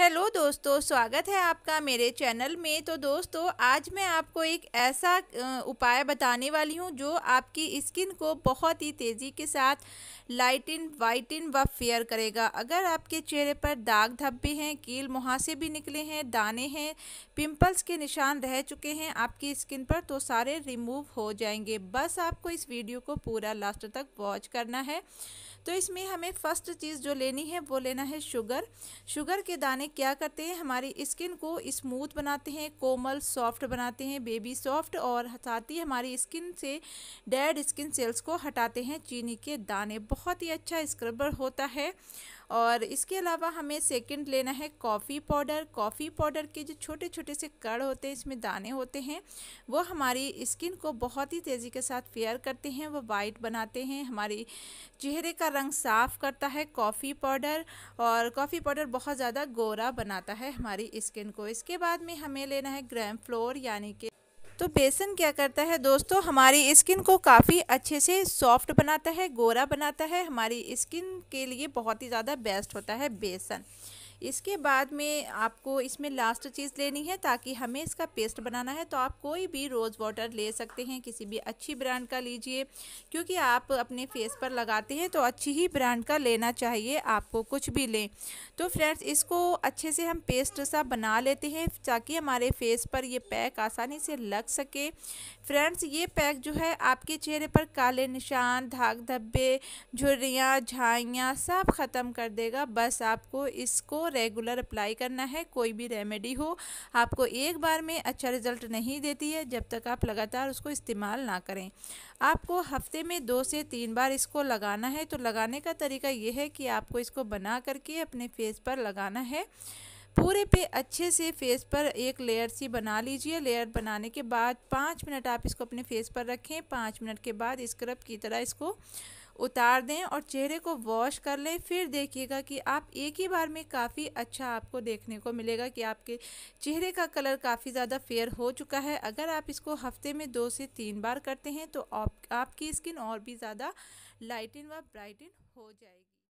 hello दोस्तों स्वागत है आपका मेरे चैनल में तो दोस्तों आज मैं आपको एक ऐसा उपाय बताने वाली हूं जो आपकी स्किन को बहुत ही तेज़ी के साथ लाइटिन वाइटिन व फेयर करेगा अगर आपके चेहरे पर दाग धब्बे हैं कील मुहासे भी निकले हैं दाने हैं पिंपल्स के निशान रह चुके हैं आपकी स्किन पर तो सारे रिमूव हो जाएंगे बस आपको इस वीडियो को पूरा लास्ट तक वॉच करना है तो इसमें हमें फ़र्स्ट चीज़ जो लेनी है वो लेना है शुगर शुगर के दाने में क्या करते हैं हमारी स्किन को स्मूथ बनाते हैं कोमल सॉफ्ट बनाते हैं बेबी सॉफ्ट और साथ ही हमारी स्किन से डेड स्किन सेल्स को हटाते हैं चीनी के दाने बहुत ही अच्छा स्क्रबर होता है और इसके अलावा हमें सेकंड लेना है कॉफ़ी पाउडर कॉफ़ी पाउडर के जो छोटे छोटे से कड़ होते हैं इसमें दाने होते हैं वो हमारी स्किन को बहुत ही तेज़ी के साथ फेयर करते हैं वो वाइट बनाते हैं हमारी चेहरे का रंग साफ़ करता है कॉफ़ी पाउडर और कॉफ़ी पाउडर बहुत ज़्यादा गोरा बनाता है हमारी स्किन को इसके बाद में हमें लेना है ग्रैम फ्लोर यानी कि तो बेसन क्या करता है दोस्तों हमारी स्किन को काफ़ी अच्छे से सॉफ्ट बनाता है गोरा बनाता है हमारी स्किन के लिए बहुत ही ज़्यादा बेस्ट होता है बेसन इसके बाद में आपको इसमें लास्ट चीज़ लेनी है ताकि हमें इसका पेस्ट बनाना है तो आप कोई भी रोज़ वाटर ले सकते हैं किसी भी अच्छी ब्रांड का लीजिए क्योंकि आप अपने फेस पर लगाते हैं तो अच्छी ही ब्रांड का लेना चाहिए आपको कुछ भी लें तो फ्रेंड्स इसको अच्छे से हम पेस्ट सा बना लेते हैं ताकि हमारे फेस पर ये पैक आसानी से लग सके फ्रेंड्स ये पैक जो है आपके चेहरे पर काले निशान धाक धब्बे झुर्रियाँ झाइयाँ सब ख़त्म कर देगा बस आपको इसको रेगुलर अप्लाई करना है कोई भी रेमेडी हो आपको एक बार में अच्छा रिजल्ट नहीं देती है जब तक आप लगातार उसको इस्तेमाल ना करें आपको हफ्ते में दो से तीन बार इसको लगाना है तो लगाने का तरीका यह है कि आपको इसको बना करके अपने फेस पर लगाना है पूरे पे अच्छे से फेस पर एक लेयर सी बना लीजिए लेयर बनाने के बाद पाँच मिनट आप इसको अपने फेस पर रखें पाँच मिनट के बाद स्क्रब की तरह इसको उतार दें और चेहरे को वॉश कर लें फिर देखिएगा कि आप एक ही बार में काफ़ी अच्छा आपको देखने को मिलेगा कि आपके चेहरे का कलर काफ़ी ज़्यादा फेयर हो चुका है अगर आप इसको हफ्ते में दो से तीन बार करते हैं तो आप, आपकी स्किन और भी ज़्यादा लाइटिन व ब्राइटन हो जाएगी